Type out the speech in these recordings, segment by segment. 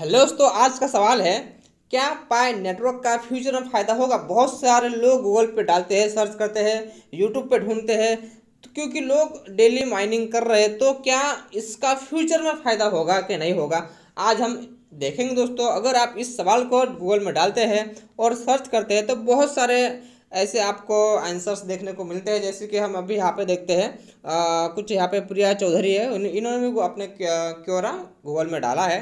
hello दोस्तों आज का सवाल है क्या पाए नेटवर्क का फ्यूचर में फ़ायदा होगा बहुत सारे लोग गूगल पे डालते हैं सर्च करते हैं यूट्यूब पे ढूंढते हैं तो क्योंकि लोग डेली माइनिंग कर रहे हैं तो क्या इसका फ्यूचर में फ़ायदा होगा कि नहीं होगा आज हम देखेंगे दोस्तों अगर आप इस सवाल को गूगल में डालते हैं और सर्च करते हैं तो बहुत सारे ऐसे आपको आंसर्स देखने को मिलते हैं जैसे कि हम अभी यहाँ पे देखते हैं कुछ यहाँ पे प्रिया चौधरी है इन्होंने भी अपने क्योरा गूगल में डाला है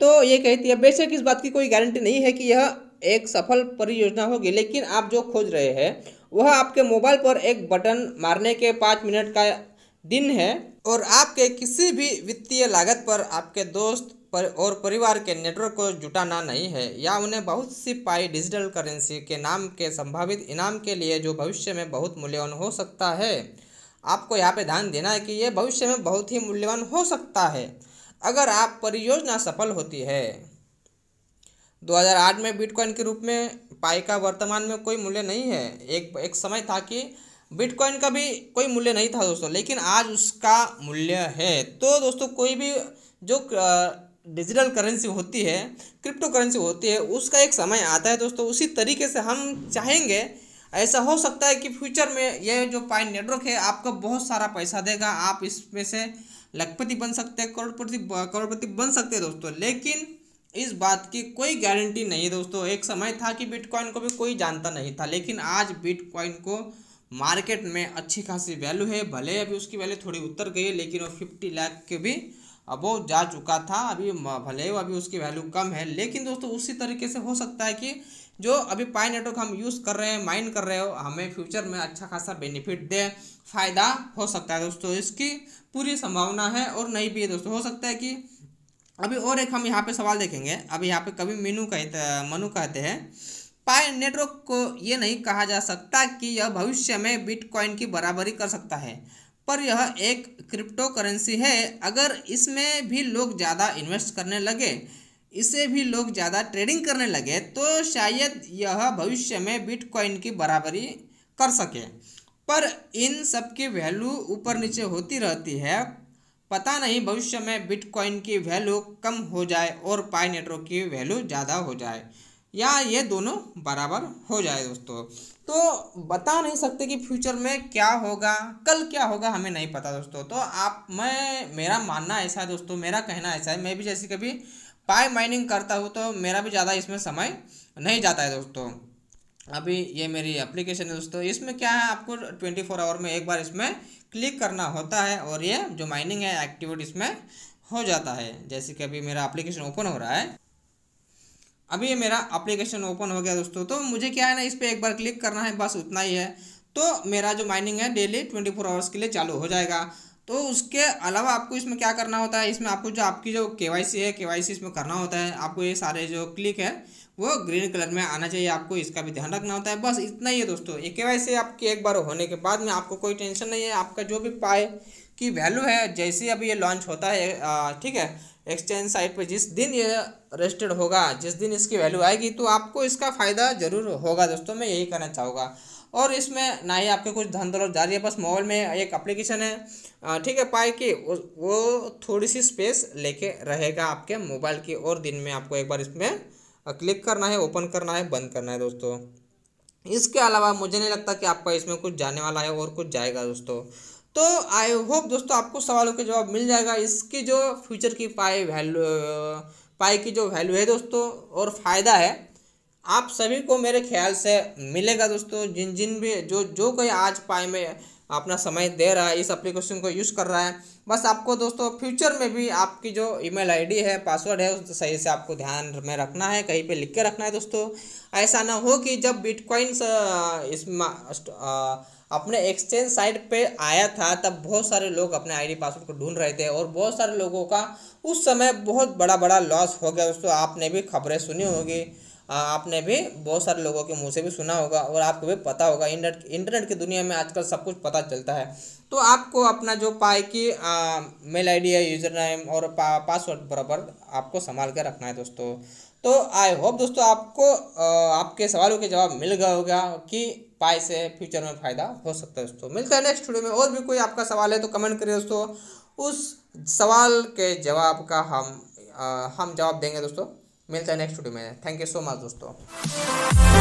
तो ये कहती है बेशक इस बात की कोई गारंटी नहीं है कि यह एक सफल परियोजना होगी लेकिन आप जो खोज रहे हैं वह आपके मोबाइल पर एक बटन मारने के पाँच मिनट का दिन है और आपके किसी भी वित्तीय लागत पर आपके दोस्त पर और परिवार के नेटवर्क को जुटाना नहीं है या उन्हें बहुत सी पाई डिजिटल करेंसी के नाम के संभावित इनाम के लिए जो भविष्य में बहुत मूल्यवान हो सकता है आपको यहाँ पे ध्यान देना है कि यह भविष्य में बहुत ही मूल्यवान हो सकता है अगर आप परियोजना सफल होती है 2008 में बिटकॉइन के रूप में पाई का वर्तमान में कोई मूल्य नहीं है एक एक समय था कि बिटकॉइन का भी कोई मूल्य नहीं था दोस्तों लेकिन आज उसका मूल्य है तो दोस्तों कोई भी जो डिजिटल करेंसी होती है क्रिप्टो करेंसी होती है उसका एक समय आता है दोस्तों उसी तरीके से हम चाहेंगे ऐसा हो सकता है कि फ्यूचर में यह जो पाइन नेटवर्क है आपको बहुत सारा पैसा देगा आप इसमें से लखपति बन सकते हैं करोड़पति करोड़पति बन सकते हैं दोस्तों लेकिन इस बात की कोई गारंटी नहीं है दोस्तों एक समय था कि बिटकॉइन को भी कोई जानता नहीं था लेकिन आज बिटकॉइन को मार्केट में अच्छी खासी वैल्यू है भले अभी उसकी वैल्यू थोड़ी उतर गई है लेकिन वो फिफ्टी लाख के भी अब वो जा चुका था अभी भले ही अभी उसकी वैल्यू कम है लेकिन दोस्तों उसी तरीके से हो सकता है कि जो अभी पाई नेटवर्क हम यूज़ कर रहे हैं माइन कर रहे हो हमें फ्यूचर में अच्छा खासा बेनिफिट दे फ़ायदा हो सकता है दोस्तों इसकी पूरी संभावना है और नहीं भी है दोस्तों हो सकता है कि अभी और एक हम यहाँ पे सवाल देखेंगे अभी यहाँ पे कभी मीनू कहते मनु कहते हैं पाई नेटवर्क को ये नहीं कहा जा सकता कि यह भविष्य में बिटकॉइन की बराबरी कर सकता है पर यह एक क्रिप्टो करेंसी है अगर इसमें भी लोग ज़्यादा इन्वेस्ट करने लगे इसे भी लोग ज़्यादा ट्रेडिंग करने लगे तो शायद यह भविष्य में बिटकॉइन की बराबरी कर सके पर इन सब की वैल्यू ऊपर नीचे होती रहती है पता नहीं भविष्य में बिटकॉइन की वैल्यू कम हो जाए और पाई नेटवर्क की वैल्यू ज़्यादा हो जाए या ये दोनों बराबर हो जाए दोस्तों तो बता नहीं सकते कि फ्यूचर में क्या होगा कल क्या होगा हमें नहीं पता दोस्तों तो आप मैं मेरा मानना ऐसा है दोस्तों मेरा कहना ऐसा है मैं भी जैसे कभी पाई माइनिंग करता हूँ तो मेरा भी ज़्यादा इसमें समय नहीं जाता है दोस्तों अभी ये मेरी एप्लीकेशन है दोस्तों इसमें क्या है आपको ट्वेंटी फोर आवर में एक बार इसमें क्लिक करना होता है और ये जो माइनिंग है एक्टिविटी इसमें हो जाता है जैसे कि अभी मेरा एप्लीकेशन ओपन हो रहा है अभी ये मेरा अप्लीकेशन ओपन हो गया दोस्तों तो मुझे क्या है ना इस पर एक बार क्लिक करना है बस उतना ही है तो मेरा जो माइनिंग है डेली ट्वेंटी फोर आवर्स के लिए चालू हो जाएगा तो उसके अलावा आपको इसमें क्या करना होता है इसमें आपको जो आपकी जो के है के इसमें करना होता है आपको ये सारे जो क्लिक है वो ग्रीन कलर में आना चाहिए आपको इसका भी ध्यान रखना होता है बस इतना ही है दोस्तों ये के आपके एक बार होने के बाद में आपको कोई टेंशन नहीं है आपका जो भी पाए की वैल्यू है जैसे अब ये लॉन्च होता है ठीक है एक्सचेंज साइट पे जिस दिन ये रजिस्टर्ड होगा जिस दिन इसकी वैल्यू आएगी तो आपको इसका फ़ायदा ज़रूर होगा दोस्तों मैं यही कहना चाहूँगा और इसमें ना ही आपके कुछ धन दौलत जा रही है बस मोबाइल में एक एप्लीकेशन है ठीक है पाए कि वो थोड़ी सी स्पेस लेके रहेगा आपके मोबाइल की और दिन में आपको एक बार इसमें क्लिक करना है ओपन करना है बंद करना है दोस्तों इसके अलावा मुझे नहीं लगता कि आपका इसमें कुछ जाने वाला है और कुछ जाएगा दोस्तों तो आई होप दोस्तों आपको सवालों के जवाब मिल जाएगा इसकी जो फ्यूचर की पाए वैल्यू पाए की जो वैल्यू है दोस्तों और फ़ायदा है आप सभी को मेरे ख्याल से मिलेगा दोस्तों जिन जिन भी जो जो कोई आज पाए में अपना समय दे रहा है इस एप्लीकेशन को यूज़ कर रहा है बस आपको दोस्तों फ्यूचर में भी आपकी जो ईमेल आईडी है पासवर्ड है उस सही से आपको ध्यान में रखना है कहीं पे लिख के रखना है दोस्तों ऐसा ना हो कि जब बिटकॉइन इस अपने एक्सचेंज साइट पे आया था तब बहुत सारे लोग अपने आईडी पासवर्ड को ढूंढ रहे थे और बहुत सारे लोगों का उस समय बहुत बड़ा बड़ा लॉस हो गया दोस्तों आपने भी खबरें सुनी होगी आपने भी बहुत सारे लोगों के मुंह से भी सुना होगा और आपको भी पता होगा इंटरनेट इंटरनेट की दुनिया में आजकल सब कुछ पता चलता है तो आपको अपना जो पाए कि मेल आई है यूज़र नेम और पा, पासवर्ड बराबर आपको संभाल कर रखना है दोस्तों तो आई होप दोस्तों आपको आपके सवालों के जवाब मिल गया होगा कि पाई से फ्यूचर में फ़ायदा हो सकता है दोस्तों मिलता है नेक्स्ट वीडियो में और भी कोई आपका सवाल है तो कमेंट करिए दोस्तों उस सवाल के जवाब का हम आ, हम जवाब देंगे दोस्तों मिलता है नेक्स्ट वीडियो में थैंक यू सो मच दोस्तों